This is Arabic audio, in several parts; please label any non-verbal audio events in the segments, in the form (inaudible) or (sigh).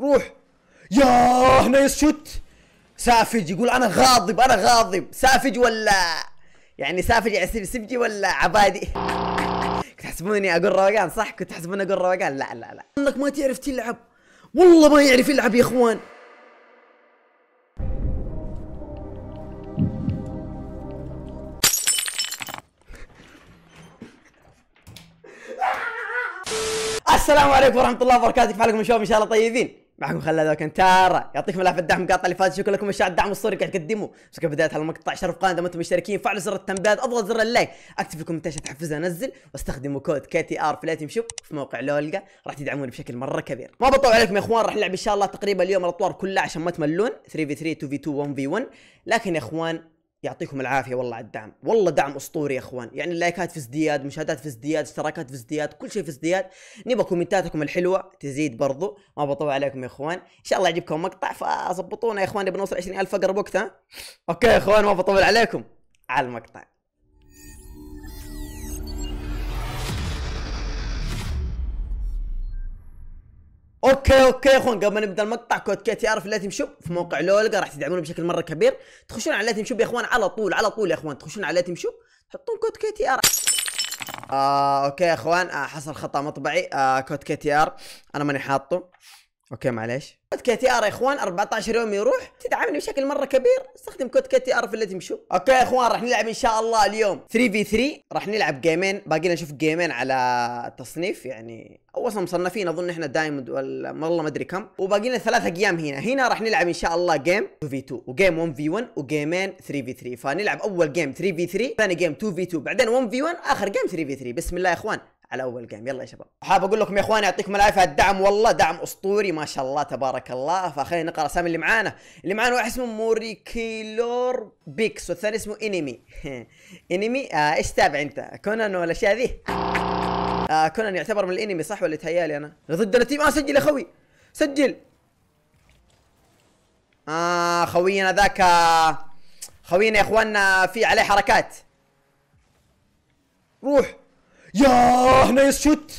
روح يا هنا يشوت سافج يقول انا غاضب انا غاضب سافج ولا يعني سافج يعني سفجي ولا عبادي كنت تحسبوني اقول روقان صح كنت تحسبوني اقول روقان لا لا لا انك ما تعرف تلعب والله ما يعرف يلعب يا اخوان السلام عليكم ورحمه الله وبركاته كيف حالكم شباب ان شاء الله طيبين معكم خلاد ذاك تارا يعطيكم العافيه الدعم المقاطع اللي فات شكرا لكم اشاعه الدعم الصوري قاعد تقدموا مسكوا بدايه هالمقطع شرف قناه انتم مشتركين فعلوا زر التنبيهات اضغط زر اللايك اكتب في الكومنتات عشان تحفزها انزل واستخدموا كود كي تي ار في لاتم شوب في موقع لولقا راح تدعموني بشكل مره كبير ما بطول عليكم يا اخوان راح نلعب ان شاء الله تقريبا اليوم الاطوار كلها عشان ما تملون 3 في 3 2 في 2 1 في 1 لكن يا اخوان يعطيكم العافيه والله على الدعم والله دعم اسطوري يا اخوان يعني اللايكات في ازدياد مشاهدات في ازدياد اشتراكات في ازدياد كل شيء في ازدياد نبغى كومنتاتكم الحلوه تزيد برضو ما بطول عليكم يا اخوان ان شاء الله يعجبكم مقطع فظبطونا يا اخوان نبغى نوصل 20000 اقرب وقت ها اوكي يا اخوان ما بطول عليكم على المقطع اوكي اوكي يا اخوان قبل ما نبدا المقطع كود كي تي ار في لاتيم شوب في موقع لولقا راح تدعمونه بشكل مره كبير تخشون على لاتيم شوب يا اخوان على طول على طول يا اخوان تخشون على لاتيم شوب تحطون كود كي تي ار آه، اوكي يا اخوان آه حصل خطا مطبعي آه كود كي تي ار انا ماني حاطه اوكي معليش كود كي تي ار يا اخوان 14 يوم يروح تدعمني بشكل مره كبير استخدم كود كي تي ار في اللي تمشوا اوكي يا اخوان راح نلعب ان شاء الله اليوم 3 في 3 راح نلعب جيمين باقي نشوف جيمين على تصنيف يعني او اصلا مصنفين اظن احنا دايموند ولا والله ما ادري كم وباقي لنا ثلاثه ايام هنا هنا راح نلعب ان شاء الله جيم 2 في 2 وجيم 1 في 1 وجيمين 3 في 3 فنلعب اول جيم 3 في 3 ثاني جيم 2 في 2 بعدين 1 في 1 اخر جيم 3 في 3 بسم الله يا اخوان على اول جيم يلا يا شباب حاب اقول لكم يا اخواني يعطيكم العافيه على الدعم والله دعم اسطوري ما شاء الله تبارك الله فخلينا نقرا اسامي اللي معانا اللي معانا واحد اسمه موريكيلور بيكس والثاني اسمه انمي (laughs) انمي آه ايش تابع انت كونان والاشياء ذي (laughs) آه كونان يعتبر من الانمي صح ولا تهيالي انا ضدنا تيم اه سجل يا خوي سجل اه خوينا ذاك آه، خوينا يا اخواننا في عليه حركات روح يا هنا شوت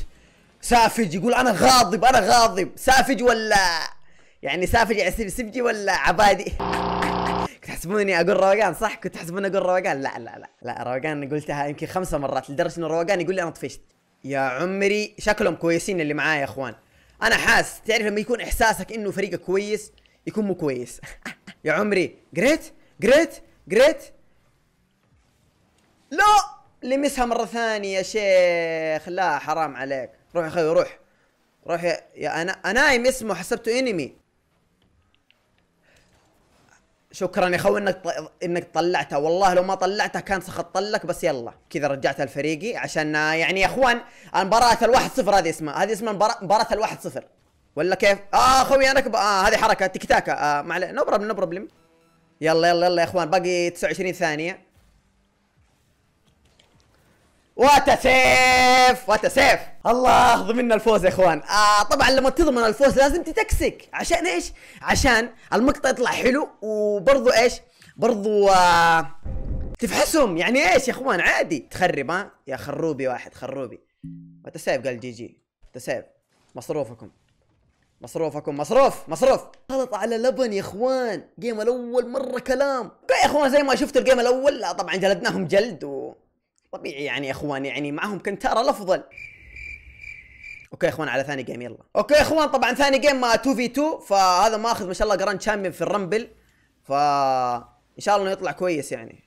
سافج يقول انا غاضب انا غاضب سافج ولا يعني سافج يعني سبجي ولا عبادي (laughs) كنت تحسبوني اقول روقان صح كنت تحسبوني اقول روقان لا لا لا لا روقان قلتها يمكن خمسة مرات لدرجه انه روقان يقول لي انا طفشت يا عمري شكلهم كويسين اللي معايا يا اخوان انا حاس تعرف لما يكون احساسك انه فريقك كويس يكون مو كويس (laughs) يا عمري جريت جريت جريت لا لمسها مره ثانيه يا شيخ لا حرام عليك روح يا اخوي روح روح يا, يا انا انايم اسمه حسبته انمي شكرا يا اخوي انك انك طلعتها والله لو ما طلعتها كان سخط لك بس يلا كذا رجعتها لفريقي عشان آه، يعني يا اخوان المباراه الواحد صفر هذه اسمها هذه اسمها مباراة الواحد صفر ولا كيف؟ اه اخوي انا كب... اه هذه حركة تيك تاكا آه ما عليه نبرب نبرب لم يلا يلا يلا يا اخوان باقي 29 ثانية وات سيف وات سيف الله ضمننا الفوز يا اخوان آه طبعا لما تضمن الفوز لازم تتكسك عشان ايش عشان المقطع يطلع حلو وبرضو ايش برضو آه تفحصهم يعني ايش يا اخوان عادي تخرب ها يا خروبي واحد خروبي وات سيف قال جي جي وات سيف مصروفكم مصروفكم مصروف مصروف غلط على لبن يا اخوان جيم الاول مره كلام يا اخوان زي ما شفتوا الجيم الاول طبعا جلدناهم جلد و طبيعي يعني يا اخوان يعني معهم كنتارا الافضل اوكي يا اخوان على ثاني جيم يلا اوكي يا اخوان طبعا ثاني جيم ما 2 في 2 فهذا ماخذ ما شاء الله جراند شامبيون في الرامبل ف ان شاء الله انه يطلع كويس يعني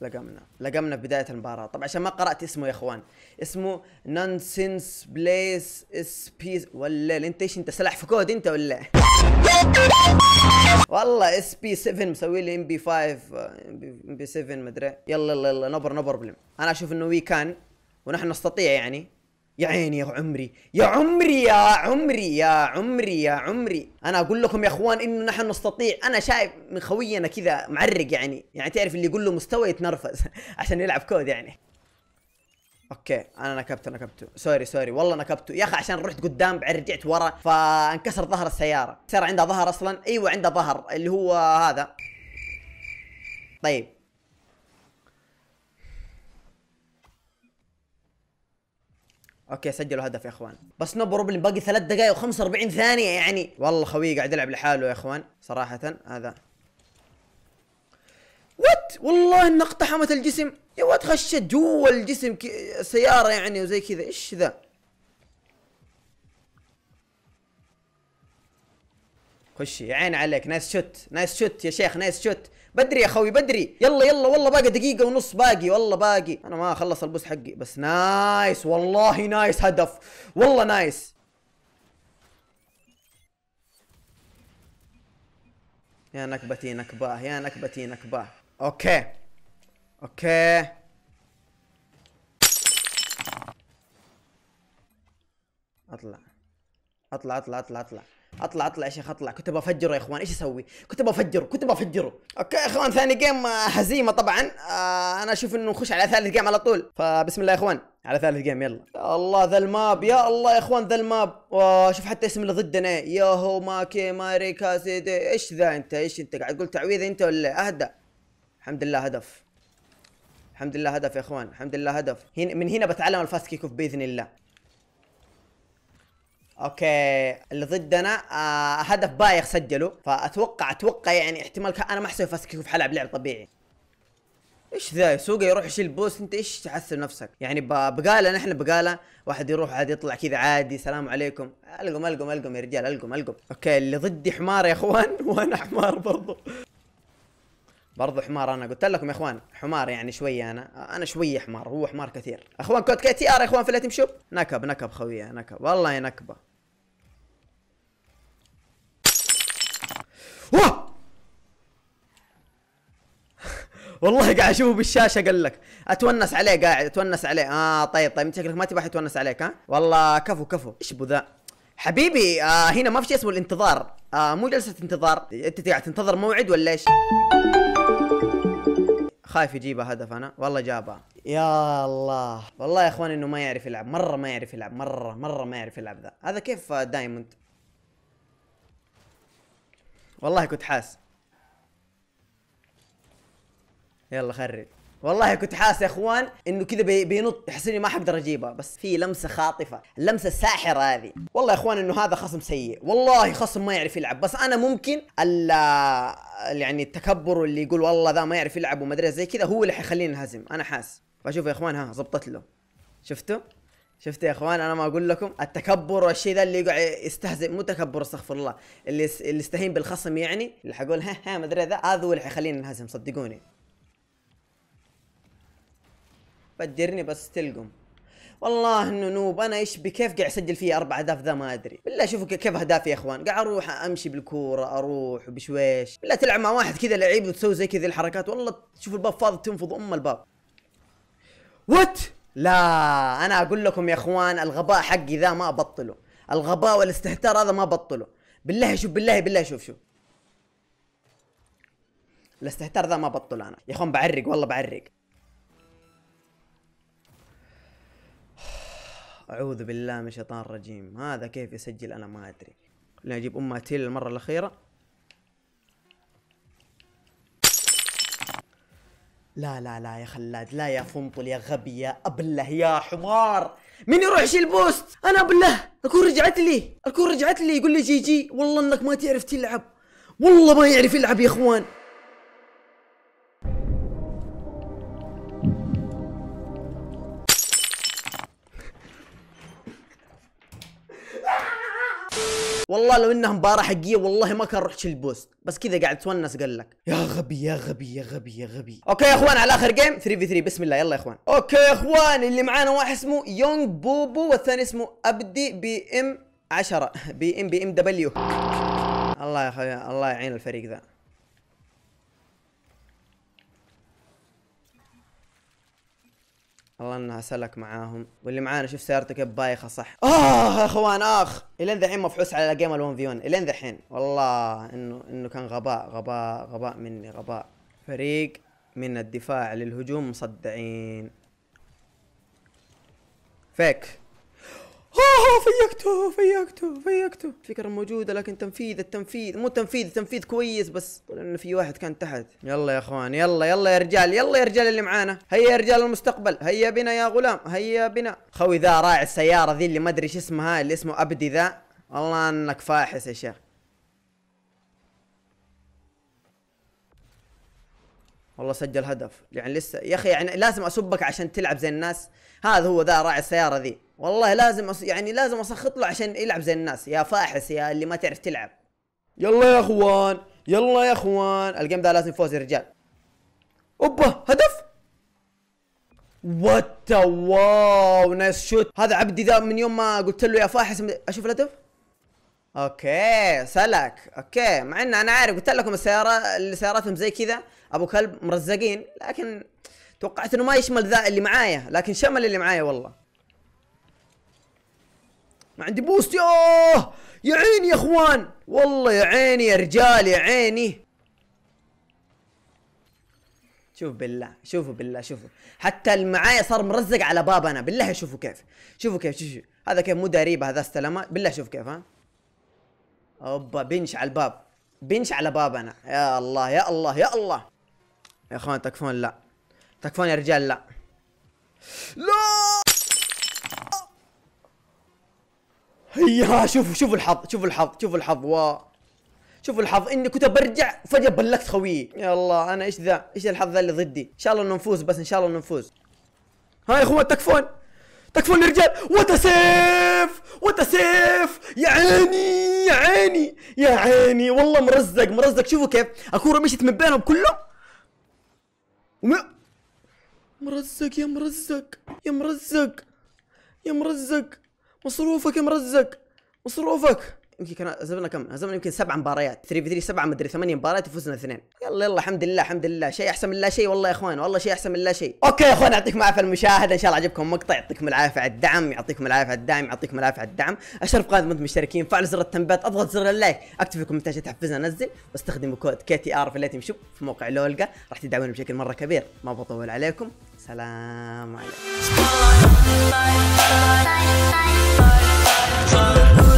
لقمنا لقمنا في بداية المباراة طبعا عشان ما قرأت اسمه يا اخوان اسمه نونسنس بليس اس بيس ولا انت ايش انت سلاح في كود انت ولا والله اس بي 7 مسوي لي ام بي 5 ام بي 7 مدري يلا يلا يلا نبر نبر بلم انا اشوف انه وي كان ونحن نستطيع يعني يا عيني يا عمري يا عمري يا عمري يا عمري يا عمري انا اقول لكم يا اخوان انه نحن نستطيع انا شايف من خوينا كذا معرق يعني يعني تعرف اللي يقول له مستوى يتنرفز (laughs) عشان يلعب كود يعني اوكي انا نكبته نكبته سوري سوري والله نكبته يا اخي عشان رحت قدام بعدين رجعت ورا فانكسر ظهر السياره السياره عندها ظهر اصلا ايوه عندها ظهر اللي هو هذا طيب اوكي سجلوا هدف يا اخوان بس نو بروبلم باقي ثلاث دقائق و45 ثانيه يعني والله خوي قاعد يلعب لحاله يا اخوان صراحه هذا وات والله النقطه اقتحمت الجسم يا ولد خشت جوا الجسم كي السياره يعني وزي كذا ايش ذا خشي يا عين عليك نايس شوت نايس شوت يا شيخ نايس شوت بدري يا خوي بدري يلا يلا والله باقي دقيقه ونص باقي والله باقي انا ما خلص البوس حقي بس نايس والله نايس هدف والله نايس يا نكبتي نكباه يا نكبتي نكباه اوكي اوكي اطلع اطلع اطلع اطلع اطلع اطلع اطلع يا شيخ اطلع كنت بفجره يا اخوان ايش اسوي كنت بفجره كنت بفجره اوكي يا اخوان ثاني جيم آه، هزيمه طبعا آه انا اشوف انه نخش على ثالث جيم على طول فبسم الله يا اخوان على ثالث جيم يلا يا الله ذا الماب يا الله يا اخوان ذا الماب شوف حتى اسم اللي ضدنا ياهو ماكي ماريكا سيدي ايش ذا انت ايش انت قاعد تقول تعويذ انت ولا إيه؟ اهدى الحمد لله هدف الحمد لله هدف يا اخوان الحمد لله هدف هنا من هنا بتعلم الفاست كيك اوف باذن الله اوكي اللي ضدنا آه هدف بايخ سجله فاتوقع اتوقع يعني احتمال انا ما احسب فاست كيك اوف حلعب لعب طبيعي ايش ذا سوق يروح يشيل بوست انت ايش تحسب نفسك يعني بقاله نحن بقاله واحد يروح عادي يطلع كذا عادي سلام عليكم القم القم القم يا رجال القم القم اوكي اللي ضدي حمار يا اخوان (laughs) وانا حمار برضو برضو حمار انا قلت لكم يا اخوان حمار يعني شويه انا انا شويه حمار هو حمار كثير اخوان كود كي تي ار يا اخوان في الاتم شوب نكب نكب خويه نكب والله نكبه (laughs) والله قاعد اشوفه بالشاشه قال لك اتونس عليه قاعد اتونس عليه اه طيب طيب انت شكلك ما تبغى يتونس عليك ها والله كفو كفو ايش بو ذا حبيبي آه هنا ما في شيء اسمه الانتظار آه مو جلسة انتظار انت قاعد تنتظر موعد ولا ايش؟ خايف يجيبها هدف انا والله جابها يا الله والله يا اخوان انه ما يعرف يلعب مره ما يعرف يلعب مره مره ما يعرف يلعب ذا هذا كيف آه، دايموند والله كنت حاس يلا خرج والله كنت حاسس يا اخوان انه كذا بينط احس اني ما حقدر اجيبها بس في لمسه خاطفه اللمسه الساحره هذه والله يا اخوان انه هذا خصم سيء والله خصم ما يعرف يلعب بس انا ممكن ال يعني التكبر اللي يقول والله ذا ما يعرف يلعب وما ادري زي كذا هو اللي حيخليني انهزم انا حاسس فشوف يا اخوان ها زبطت له شفتوا شفت يا اخوان انا ما اقول لكم التكبر والشيء ذا اللي يقعد يستهزئ مو تكبر استغفر الله اللي اللي يستهين بالخصم يعني اللي حقول ها ها ما ادري ذا هذا هو اللي حيخليني انهزم صدقوني فجرني تلقم والله انه نوب انا ايش بكيف قاعد اسجل فيه اربع اهداف ذا ما ادري بالله شوفوا كيف اهدافي يا اخوان قاعد اروح امشي بالكوره اروح بشويش بالله تلعب مع واحد كذا لعيب وتسوي زي كذا الحركات والله تشوف الباب فاضي تنفض ام الباب وات لا انا اقول لكم يا اخوان الغباء حقي ذا ما ابطله الغباء والاستهتار هذا ما بطله بالله شوف بالله بالله شوف شوف الاستهتار ذا ما بطل انا يا اخوان بعرق والله بعرق اعوذ بالله من الشيطان الرجيم هذا كيف يسجل انا ما ادري لا اجيب ام تيل المره الاخيره لا لا لا يا خلاد لا يا فنطل يا غبي يا ابله يا حمار من يروح يشيل بوست انا ابله الكون رجعت لي الكون رجعت لي يقول لي جي جي والله انك ما تعرف تلعب والله ما يعرف يلعب يا اخوان والله لو انها مباراه حقيقيه والله ما كان رحت البوست بس كذا قاعد تونس قال لك يا غبي يا غبي يا غبي يا غبي اوكي يا اخوان على اخر جيم 3 في 3 بسم الله يلا يا اخوان اوكي يا اخوان اللي معانا واحد اسمه يونج بوبو والثاني اسمه ابدي بي ام 10 بي ام بي ام دبليو الله يا الله يعين الفريق ذا الله انها سلك معاهم واللي معانا شوف سيارته كيف بايخه صح اخ آه، يا اخوان اخ الين ذحين مفحوص على جيم الون في 1 الين ذحين والله انه انه كان غباء غباء غباء مني غباء فريق من الدفاع للهجوم مصدعين فيك ها آه، فيكتو فيكتو فيكتو فكرة موجودة لكن تنفيذ التنفيذ مو تنفيذ تنفيذ كويس بس لأنه في واحد كان تحت يلا يا اخوان يلا يلا يا رجال يلا يا رجال اللي معانا هيا يا رجال المستقبل هيا بنا يا غلام هيا بنا خوي ذا راعي السيارة ذي اللي ما ادري ايش اسمها اللي اسمه ابدي ذا والله انك فاحص يا شيخ والله سجل هدف يعني لسه يا اخي يعني لازم اسبك عشان تلعب زي الناس هذا هو ذا راعي السياره ذي والله لازم أس... يعني لازم اسخط له عشان يلعب زي الناس يا فاحس يا اللي ما تعرف تلعب يلا يا اخوان يلا يا اخوان الجيم ذا لازم فوز يا رجال اوبا هدف وات واو نايس شوت هذا عبدي ذا من يوم ما قلت له يا فاحس اشوف الهدف اوكي سلك اوكي مع ان انا عارف قلت لكم السياره اللي سياراتهم زي كذا ابو كلب مرزقين لكن توقعت انه ما يشمل ذا اللي معايا لكن شمل اللي معايا والله ما عندي بوست يوه يا عيني يا اخوان والله يا عيني يا رجال يا عيني شوف بالله شوفوا بالله شوفوا حتى اللي صار مرزق على بابنا بالله شوفوا كيف شوفوا كيف شوفوا هذا كيف مو داريبه هذا استلمه بالله شوف كيف ها اوبا بنش على الباب بنش على باب انا يا الله يا الله يا الله يا اخوان تكفون لا تكفون يا رجال لا لا هيا شوفوا شوفوا الحظ شوفوا الحظ شوفوا الحظ وا شوفوا الحظ اني كنت برجع فجاه بلغت خويي يا الله انا ايش ذا ايش الحظ ذا اللي ضدي ان شاء الله انه نفوز بس ان شاء الله انه نفوز ها يا اخوان تكفون يكفون الرجال وات سيف وات سيف يا عيني يا عيني يا عيني والله مرزق مرزق شوفوا كيف الكورة مشت من بينهم كله وم... مرزق يا مرزق يا مرزق يا مرزق مصروفك يا مرزق مصروفك يمكن كان هزمنا كم؟ هزمنا يمكن سبع مباريات 3 في 3 سبعه مدري ثمانيه مباريات وفزنا اثنين يلا يلا الحمد لله الحمد لله شيء احسن من لا شيء والله يا اخوان والله شيء احسن من لا شيء اوكي يا اخوان يعطيكم العافيه المشاهده ان شاء الله عجبكم المقطع يعطيكم العافيه على الدعم يعطيكم العافيه على الدعم يعطيكم العافيه على الدعم اشرف قائد من المشتركين فعل زر التنبيهات اضغط زر اللايك اكتب في الكومنتات انتاج تحفزنا انزل واستخدموا كود كي تي ار في اللي تمشوا في موقع لولقا راح تدعموني بشكل مره كبير ما بطول عليكم سلام عليكم